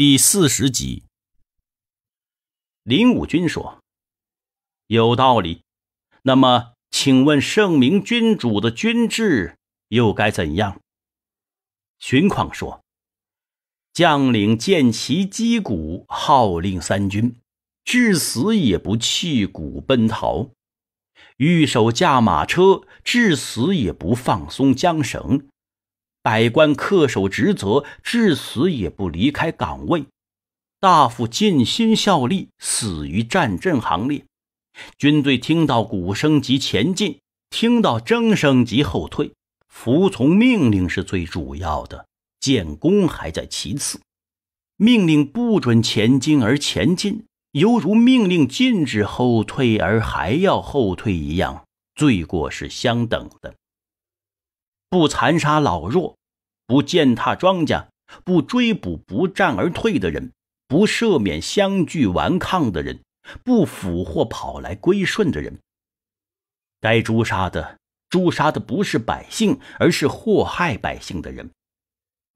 第四十集，林武君说：“有道理。”那么，请问圣明君主的君制又该怎样？荀况说：“将领见其击鼓，号令三军，至死也不弃鼓奔逃；御手驾马车，至死也不放松缰绳。”百官恪守职责，至死也不离开岗位；大夫尽心效力，死于战阵行列。军队听到鼓声即前进，听到争声即后退。服从命令是最主要的，建功还在其次。命令不准前进而前进，犹如命令禁止后退而还要后退一样，罪过是相等的。不残杀老弱，不践踏庄稼，不追捕不战而退的人，不赦免相聚顽抗的人，不俘获跑来归顺的人。该诛杀的诛杀的不是百姓，而是祸害百姓的人。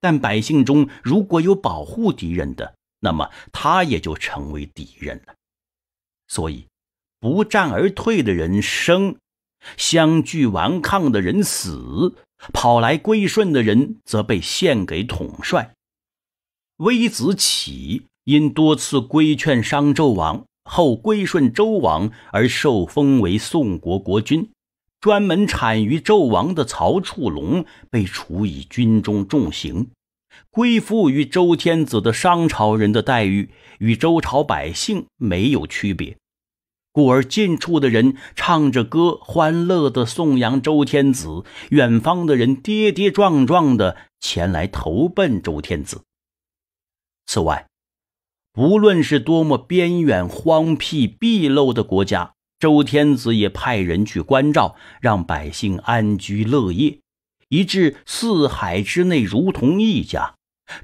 但百姓中如果有保护敌人的，那么他也就成为敌人了。所以，不战而退的人生，相聚顽抗的人死。跑来归顺的人则被献给统帅。微子启因多次规劝商纣王，后归顺周王而受封为宋国国君。专门产于纣王的曹处龙被处以军中重刑。归附于周天子的商朝人的待遇与周朝百姓没有区别。故而近处的人唱着歌，欢乐地颂扬周天子；远方的人跌跌撞撞地前来投奔周天子。此外，无论是多么边远荒僻闭陋的国家，周天子也派人去关照，让百姓安居乐业，以致四海之内如同一家。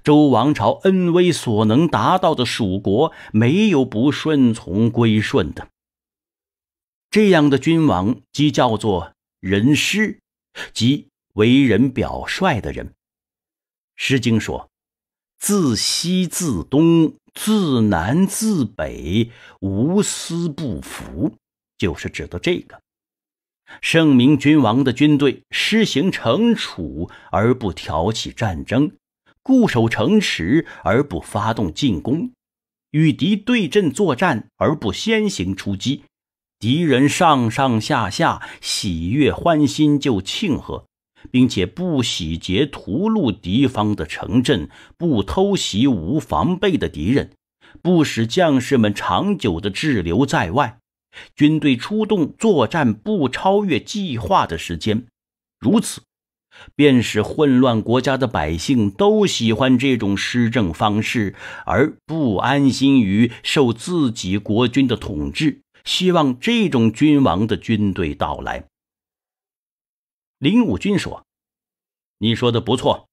周王朝恩威所能达到的蜀国，没有不顺从归顺的。这样的君王即叫做人师，即为人表率的人。《诗经》说：“自西自东，自南自北，无私不服。”就是指的这个。圣明君王的军队施行惩处而不挑起战争，固守城池而不发动进攻，与敌对阵作战而不先行出击。敌人上上下下喜悦欢欣就庆贺，并且不洗劫屠戮敌方的城镇，不偷袭无防备的敌人，不使将士们长久的滞留在外。军队出动作战，不超越计划的时间。如此，便使混乱国家的百姓都喜欢这种施政方式，而不安心于受自己国君的统治。希望这种君王的军队到来。林武军说：“你说的不错。”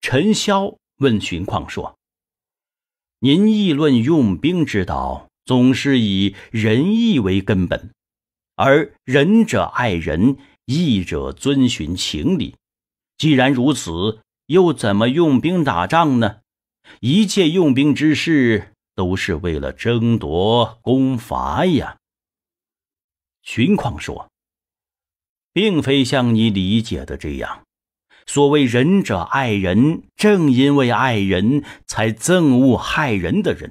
陈萧问荀况说：“您议论用兵之道，总是以仁义为根本，而仁者爱人，义者遵循情理。既然如此，又怎么用兵打仗呢？一切用兵之事。”都是为了争夺功伐呀。”荀况说，“并非像你理解的这样。所谓仁者爱人，正因为爱人才憎恶害人的人；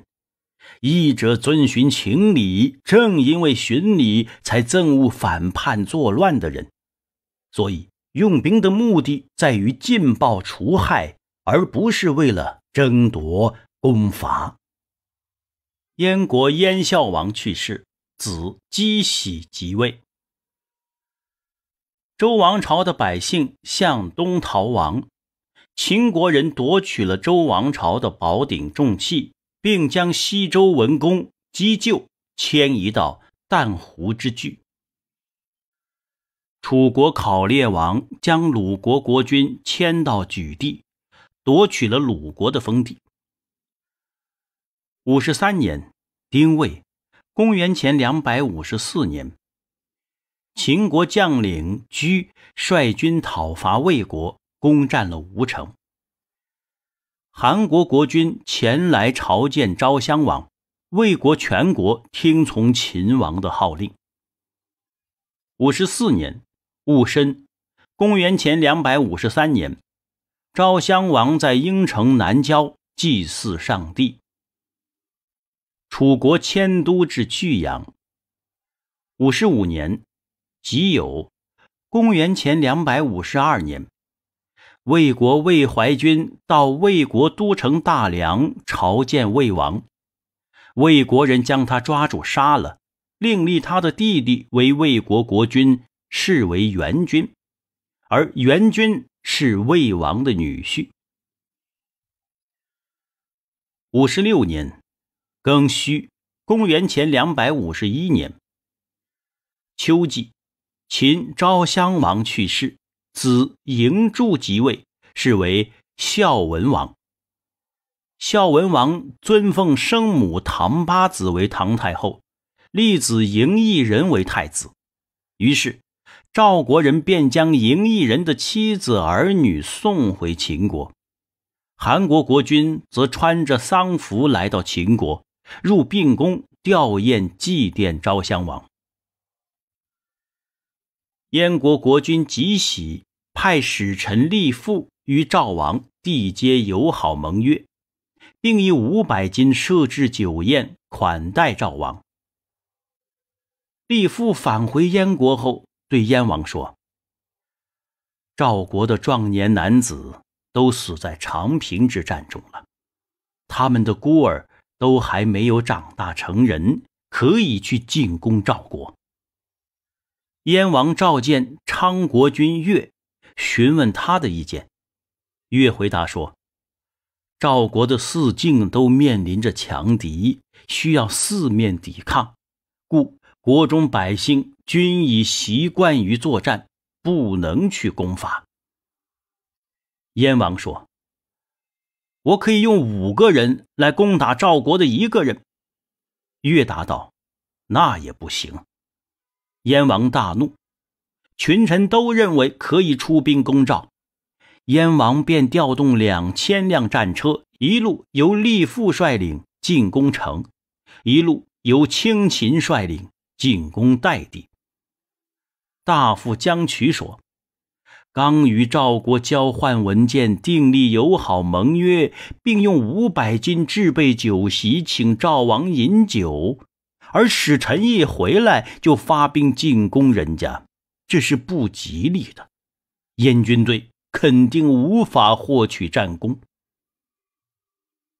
义者遵循情理，正因为循理才憎恶反叛作乱的人。所以，用兵的目的在于进暴除害，而不是为了争夺功伐。”燕国燕孝王去世，子姬喜即位。周王朝的百姓向东逃亡，秦国人夺取了周王朝的宝鼎重器，并将西周文公姬就迁移到淡湖之距。楚国考烈王将鲁国国君迁到莒地，夺取了鲁国的封地。五十三年，丁未，公元前两百五十四年，秦国将领居率军讨伐魏国，攻占了吴城。韩国国君前来朝见昭襄王，魏国全国听从秦王的号令。五十四年，戊申，公元前两百五十三年，昭襄王在应城南郊祭祀上帝。楚国迁都至巨阳。五十五年，即有公元前两百五十二年，魏国魏怀君到魏国都城大梁朝见魏王，魏国人将他抓住杀了，另立他的弟弟为魏国国君，是为元君，而元君是魏王的女婿。五十六年。庚戌，公元前两百五十一年，秋季，秦昭襄王去世，子嬴柱即位，是为孝文王。孝文王尊奉生母唐八子为唐太后，立子嬴异人为太子。于是，赵国人便将嬴异人的妻子儿女送回秦国，韩国国君则穿着丧服来到秦国。入病宫吊唁祭奠昭襄王。燕国国君吉喜，派使臣立父与赵王缔结友好盟约，并以五百金设置酒宴款待赵王。立父返回燕国后，对燕王说：“赵国的壮年男子都死在长平之战中了，他们的孤儿。”都还没有长大成人，可以去进攻赵国。燕王召见昌国君越，询问他的意见。越回答说：“赵国的四境都面临着强敌，需要四面抵抗，故国中百姓均已习惯于作战，不能去攻伐。”燕王说。我可以用五个人来攻打赵国的一个人。岳答道：“那也不行。”燕王大怒，群臣都认为可以出兵攻赵，燕王便调动两千辆战车，一路由立父率领进攻城，一路由清秦率领进攻代地。大夫江渠说。刚与赵国交换文件，订立友好盟约，并用五百斤置备酒席请赵王饮酒，而使臣一回来就发兵进攻人家，这是不吉利的。燕军队肯定无法获取战功。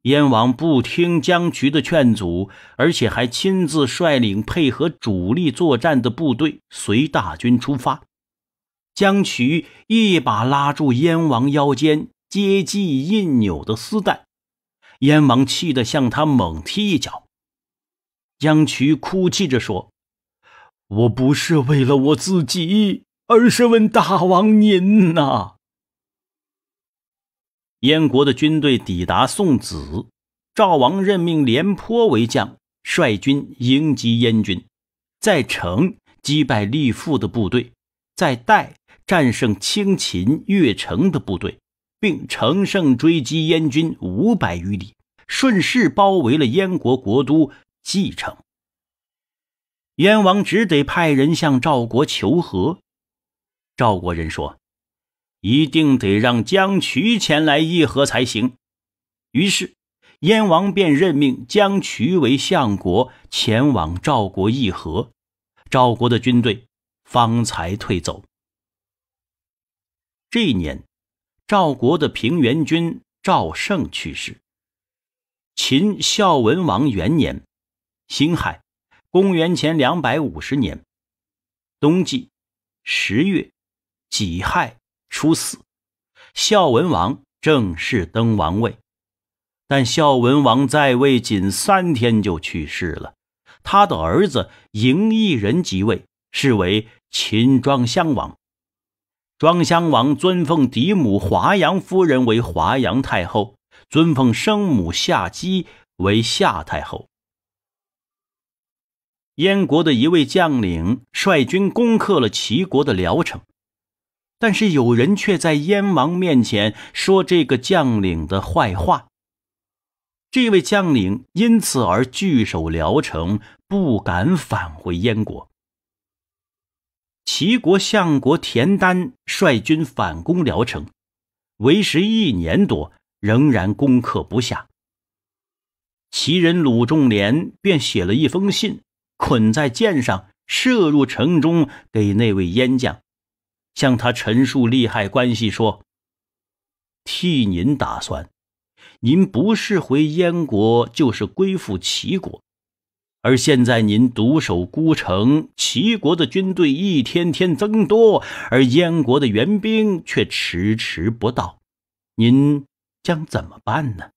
燕王不听江渠的劝阻，而且还亲自率领配合主力作战的部队随大军出发。江渠一把拉住燕王腰间接系印纽的丝带，燕王气得向他猛踢一脚。江渠哭泣着说：“我不是为了我自己，而是问大王您呐。”燕国的军队抵达宋子，赵王任命廉颇为将，率军迎击燕军，在城击败栗腹的部队，在代。战胜清秦越城的部队，并乘胜追击燕军五百余里，顺势包围了燕国国都蓟城。燕王只得派人向赵国求和。赵国人说：“一定得让姜渠前来议和才行。”于是燕王便任命姜渠为相国，前往赵国议和。赵国的军队方才退走。这一年，赵国的平原君赵胜去世。秦孝文王元年，辛亥，公元前两百五十年，冬季，十月，己亥初四，孝文王正式登王位，但孝文王在位仅三天就去世了，他的儿子嬴异人即位，是为秦庄襄王。庄襄王尊奉嫡母华阳夫人为华阳太后，尊奉生母夏姬为夏太后。燕国的一位将领率军攻克了齐国的聊城，但是有人却在燕王面前说这个将领的坏话。这位将领因此而据守聊城，不敢返回燕国。齐国相国田丹率军反攻聊城，为时一年多，仍然攻克不下。齐人鲁仲连便写了一封信，捆在箭上，射入城中，给那位燕将，向他陈述利害关系，说：“替您打算，您不是回燕国，就是归附齐国。”而现在您独守孤城，齐国的军队一天天增多，而燕国的援兵却迟迟不到，您将怎么办呢？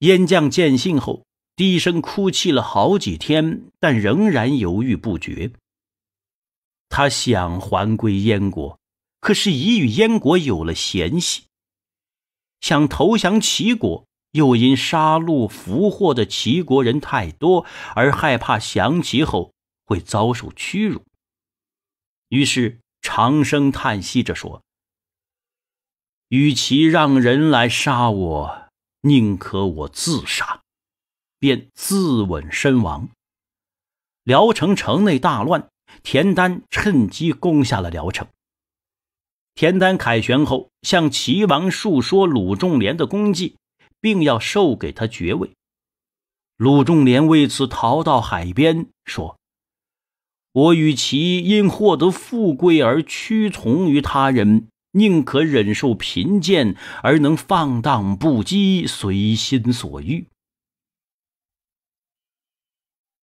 燕将见信后，低声哭泣了好几天，但仍然犹豫不决。他想还归燕国，可是已与燕国有了嫌隙；想投降齐国。又因杀戮俘获的齐国人太多，而害怕降齐后会遭受屈辱，于是长生叹息着说：“与其让人来杀我，宁可我自杀。”便自刎身亡。聊城城内大乱，田丹趁机攻下了聊城。田丹凯旋后，向齐王述说鲁仲连的功绩。并要授给他爵位，鲁仲连为此逃到海边，说：“我与其因获得富贵而屈从于他人，宁可忍受贫贱而能放荡不羁，随心所欲。”